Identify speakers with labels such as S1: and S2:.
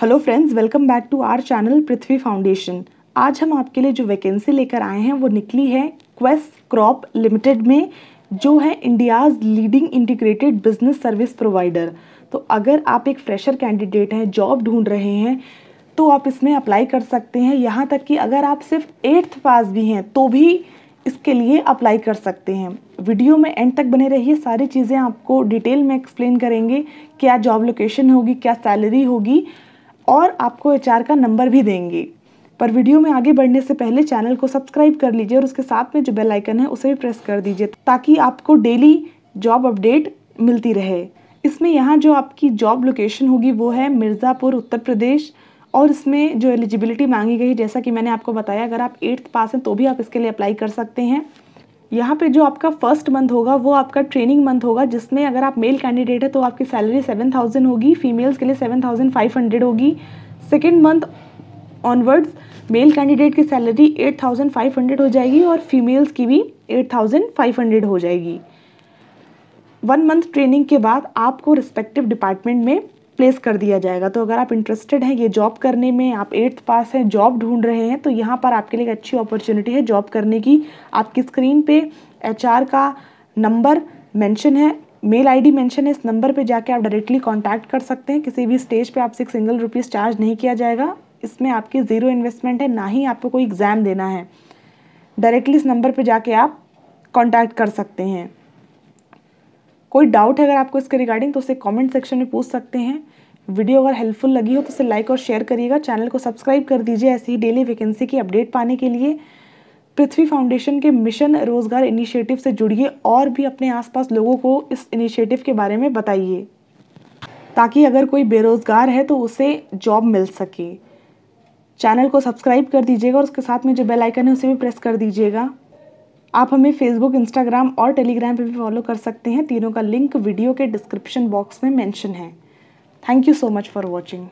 S1: hello friends welcome back to our channel Prithvi foundation आज हम आपके लिए जो वैकेंसी लेकर आए हैं वो निकली है क्वेस्ट क्रॉप लिमिटेड में जो है India's leading integrated business service provider तो अगर आप एक फ्रेशर कैंडिडेट हैं जॉब ढूंढ रहे हैं तो आप इसमें अप्लाई कर सकते हैं यहाँ तक कि अगर आप सिर्फ एट्थ पास भी हैं तो भी इसके लिए अप्लाई कर सकते हैं वीडियो में एंड तक बने रहिए सारी चीज़ें आपको डिटेल में एक्सप्लेन करेंगे क्या जॉब लोकेशन होगी क्या सैलरी होगी और आपको एच का नंबर भी देंगी पर वीडियो में आगे बढ़ने से पहले चैनल को सब्सक्राइब कर लीजिए और उसके साथ में जो बेल आइकन है उसे भी प्रेस कर दीजिए ताकि आपको डेली जॉब अपडेट मिलती रहे इसमें यहाँ जो आपकी जॉब लोकेशन होगी वो है मिर्ज़ापुर उत्तर प्रदेश और इसमें जो एलिजिबिलिटी मांगी गई जैसा कि मैंने आपको बताया अगर आप एट्थ पास हैं तो भी आप इसके लिए अप्लाई कर सकते हैं यहाँ पे जो आपका फर्स्ट मंथ होगा वो आपका ट्रेनिंग मंथ होगा जिसमें अगर आप मेल कैंडिडेट है तो आपकी सैलरी सेवन थाउजेंड होगी फीमेल्स के लिए सेवन थाउजेंड फाइव हंड्रेड होगी second month onwards male candidate की salary eight thousand five hundred हो जाएगी और फीमेल्स की भी एट थाउजेंड फाइव हंड्रेड हो जाएगी वन मंथ ट्रेनिंग के बाद आपको रिस्पेक्टिव डिपार्टमेंट में प्लेस कर दिया जाएगा तो अगर आप इंटरेस्टेड हैं ये जॉब करने में आप एट्थ पास हैं जॉब ढूंढ रहे हैं तो यहाँ पर आपके लिए एक अच्छी अपॉर्चुनिटी है जॉब करने की आपकी स्क्रीन पे एच का नंबर मेंशन है मेल आईडी मेंशन है इस नंबर पे जाके आप डायरेक्टली कांटेक्ट कर सकते हैं किसी भी स्टेज पे आपसे एक सिंगल रुपीज़ चार्ज नहीं किया जाएगा इसमें आपकी ज़ीरो इन्वेस्टमेंट है ना ही आपको कोई एग्ज़ाम देना है डायरेक्टली इस नंबर पर जाके आप कॉन्टैक्ट कर सकते हैं कोई डाउट है अगर आपको इसके रिगार्डिंग तो उसे कमेंट सेक्शन में पूछ सकते हैं वीडियो अगर हेल्पफुल लगी हो तो उसे लाइक और शेयर करिएगा चैनल को सब्सक्राइब कर दीजिए ऐसी ही डेली वैकेंसी की अपडेट पाने के लिए पृथ्वी फाउंडेशन के मिशन रोजगार इनिशिएटिव से जुड़िए और भी अपने आसपास लोगों को इस इनिशिएटिव के बारे में बताइए ताकि अगर कोई बेरोज़गार है तो उसे जॉब मिल सके चैनल को सब्सक्राइब कर दीजिएगा और उसके साथ में जो बेल आइकन है उसे भी प्रेस कर दीजिएगा आप हमें फेसबुक इंस्टाग्राम और टेलीग्राम पे भी फॉलो कर सकते हैं तीनों का लिंक वीडियो के डिस्क्रिप्शन बॉक्स में मेंशन है thank you so much for watching